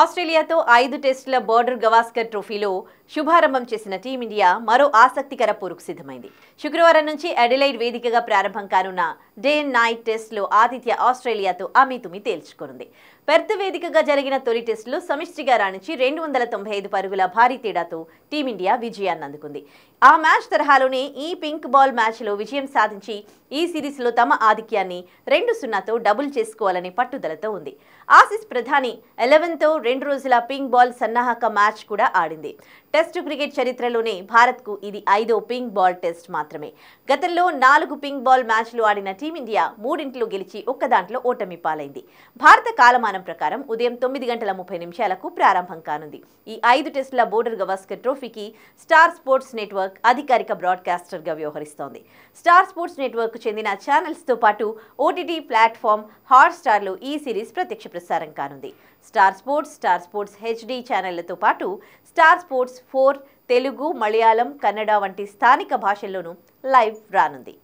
ఆస్ట్రేలియాతో ఐదు టెస్టుల బోర్డర్ గవాస్కర్ ట్రోఫీలో శుభారంభం చేసిన టీమిండియా మరో ఆసక్తికర పోరుకు సిద్ధమైంది శుక్రవారం నుంచి అడిలైడ్ వేదికగా ప్రారంభం కానున్న డే అండ్ నైట్ టెస్టులో ఆతిథ్య ఆస్ట్రేలియాతో అమితుమి తేల్చుకుంది పెర్త్ వేదికగా జరిగిన తొలి టెస్టులో సమిష్టిగా రాణించి రెండు వందల తొంభై ఐదు పరుగుల భారీ తేడాతో టీమిండియా విజయాన్ని అందుకుంది ఆ మ్యాచ్ తరహాలోనే ఈ పింక్ బాల్ మ్యాచ్లో విజయం సాధించి ఈ సిరీస్లో తమ ఆధిక్యాన్ని రెండు సున్నాతో డబుల్ చేసుకోవాలనే పట్టుదలతో ఉంది ఆసిస్ ప్రధాని ఎలెవెన్తో రెండు రోజుల పింక్ బాల్ సన్నాహక మ్యాచ్ కూడా ఆడింది టెస్టు క్రికెట్ చరిత్రలోనే భారత్కు ఇది ఐదో పింక్ బాల్ టెస్ట్ మాత్రమే గతంలో నాలుగు పింక్ బాల్ మ్యాచ్లు ఆడిన టీమిండియా మూడింట్లో గెలిచి ఒక్క దాంట్లో ఓటమి పాలైంది భారత కాలమానం ప్రకారం ఉదయం తొమ్మిది గంటల ముప్పై నిమిషాలకు ప్రారంభం కానుంది ఈ ఐదు టెస్టుల బోర్డర్ గవాస్కర్ ట్రోఫీకి స్టార్ స్పోర్ట్స్ నెట్వర్క్ అధికారిక బ్రాడ్కాస్టర్గా వ్యవహరిస్తోంది స్టార్ స్పోర్ట్స్ నెట్వర్క్ చెందిన ఛానల్స్తో పాటు ఓటీటీ ప్లాట్ఫామ్ హాట్ స్టార్లో ఈ సిరీస్ ప్రత్యక్ష ప్రసారం కానుంది Star Sports Star Sports HD ఛానళ్లతో పాటు Star Sports four Telugu Malayalam Kannada వంటి స్థానిక భాషల్లోనూ లైవ్ రానుంది